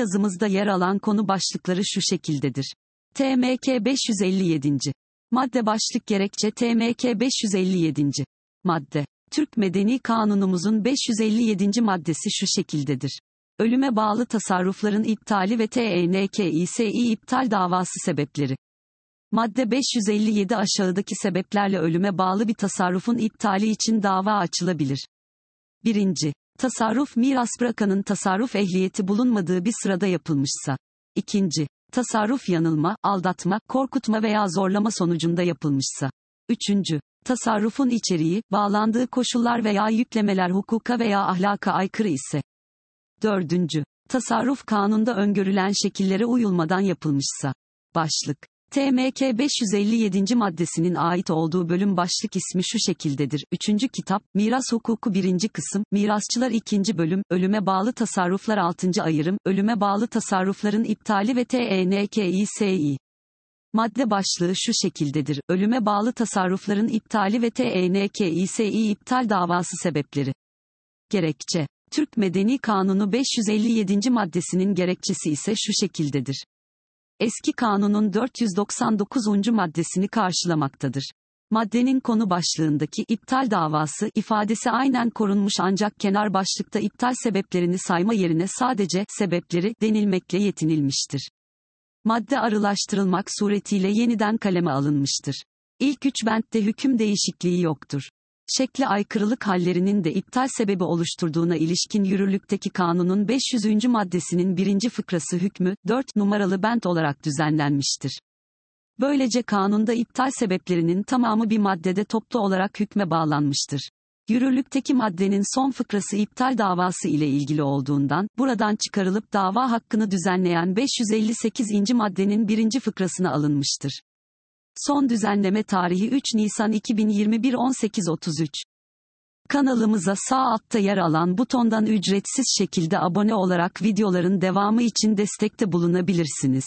yazımızda yer alan konu başlıkları şu şekildedir. TMK 557. Madde başlık gerekçe TMK 557. Madde. Türk Medeni Kanunumuzun 557. maddesi şu şekildedir. Ölüme bağlı tasarrufların iptali ve TNKİSİ e iptal davası sebepleri. Madde 557 aşağıdaki sebeplerle ölüme bağlı bir tasarrufun iptali için dava açılabilir. 1. Tasarruf miras bırakanın tasarruf ehliyeti bulunmadığı bir sırada yapılmışsa. ikinci, Tasarruf yanılma, aldatma, korkutma veya zorlama sonucunda yapılmışsa. üçüncü, Tasarrufun içeriği, bağlandığı koşullar veya yüklemeler hukuka veya ahlaka aykırı ise. dördüncü, Tasarruf kanunda öngörülen şekillere uyulmadan yapılmışsa. Başlık TMK 557. maddesinin ait olduğu bölüm başlık ismi şu şekildedir. 3. kitap, Miras Hukuku 1. kısım, Mirasçılar 2. bölüm, Ölüme bağlı tasarruflar 6. ayırım, Ölüme bağlı tasarrufların iptali ve TENKİSİ. Madde başlığı şu şekildedir. Ölüme bağlı tasarrufların iptali ve TENKİSİ iptal davası sebepleri. Gerekçe Türk Medeni Kanunu 557. maddesinin gerekçesi ise şu şekildedir eski kanunun 499. maddesini karşılamaktadır. Maddenin konu başlığındaki iptal davası ifadesi aynen korunmuş ancak kenar başlıkta iptal sebeplerini sayma yerine sadece sebepleri denilmekle yetinilmiştir. Madde arılaştırılmak suretiyle yeniden kaleme alınmıştır. İlk üç bentte hüküm değişikliği yoktur şekli aykırılık hallerinin de iptal sebebi oluşturduğuna ilişkin yürürlükteki kanunun 500. maddesinin 1. fıkrası hükmü, 4 numaralı bent olarak düzenlenmiştir. Böylece kanunda iptal sebeplerinin tamamı bir maddede toplu olarak hükme bağlanmıştır. Yürürlükteki maddenin son fıkrası iptal davası ile ilgili olduğundan, buradan çıkarılıp dava hakkını düzenleyen 558. maddenin birinci fıkrasına alınmıştır. Son düzenleme tarihi 3 Nisan 2021 18.33. Kanalımıza sağ altta yer alan butondan ücretsiz şekilde abone olarak videoların devamı için destekte bulunabilirsiniz.